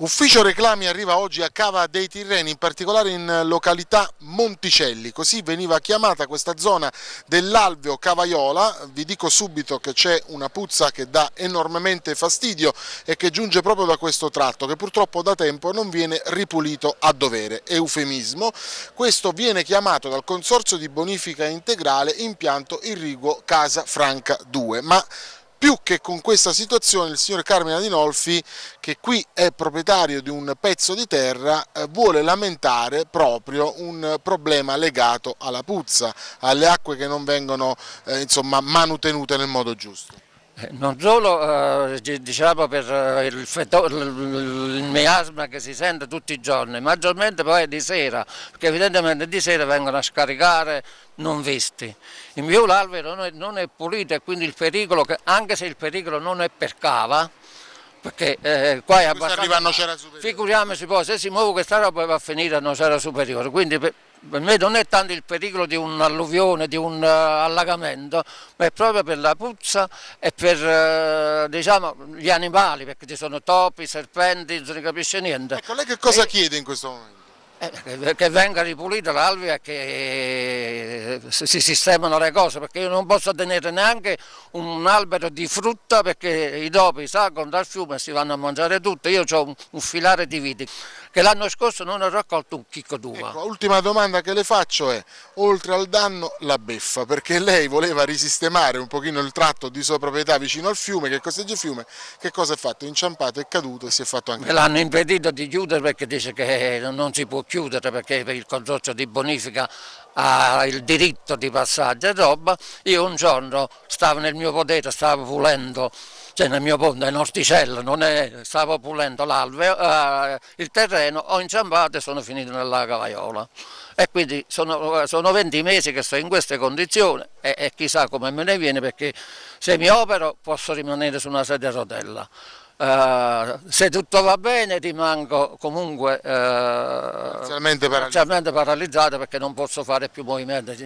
Ufficio reclami arriva oggi a Cava dei Tirreni, in particolare in località Monticelli, così veniva chiamata questa zona dell'alveo Cavaiola, vi dico subito che c'è una puzza che dà enormemente fastidio e che giunge proprio da questo tratto che purtroppo da tempo non viene ripulito a dovere, eufemismo, questo viene chiamato dal Consorzio di Bonifica Integrale impianto irriguo Casa Franca 2, ma più che con questa situazione il signor Carmine Adinolfi, che qui è proprietario di un pezzo di terra, eh, vuole lamentare proprio un problema legato alla puzza, alle acque che non vengono eh, insomma, manutenute nel modo giusto. Eh, non solo eh, diciamo per eh, il, feto, il, miasma che si sente tutti i giorni, maggiormente poi di sera, perché evidentemente di sera vengono a scaricare non visti. In più l'albero non, non è, pulito e quindi il pericolo, che, anche se il pericolo non è per cava, perché eh, qua è abbastanza... Figuriamoci poi, se si muove questa roba va a finire a Nocera Superiore, quindi per, per me non è tanto il pericolo di un'alluvione, di un eh, allagamento, ma è proprio per la puzza e per eh, diciamo, gli animali, perché ci sono topi, serpenti, non si capisce niente. Ecco, lei che cosa e... chiede in questo momento? Eh, che venga ripulita l'alvea e che si sistemano le cose, perché io non posso tenere neanche un albero di frutta perché i topi salgono dal fiume e si vanno a mangiare tutto, io ho un, un filare di viti che l'anno scorso non ho raccolto un chicco d'uva. Ecco, l'ultima domanda che le faccio è, oltre al danno, la beffa, perché lei voleva risistemare un pochino il tratto di sua proprietà vicino al fiume, che costeggia il fiume, che cosa ha fatto? Inciampato, è caduto e si è fatto anche... Me l'hanno impedito di chiudere perché dice che non si può chiudere perché il consorzio di bonifica ha ah, il diritto di passaggio e roba, io un giorno stavo nel mio potere, stavo pulendo, cioè nel mio ponte, in orticello, non è, stavo pulendo l'alveo, eh, il terreno, ho inciampato e sono finito nella cavaiola. E quindi sono, eh, sono 20 mesi che sto in queste condizioni e, e chissà come me ne viene perché se mi opero posso rimanere su una sedia a rotella. Eh, se tutto va bene rimango comunque eh, paralizzato. paralizzato perché non posso fare più movimenti.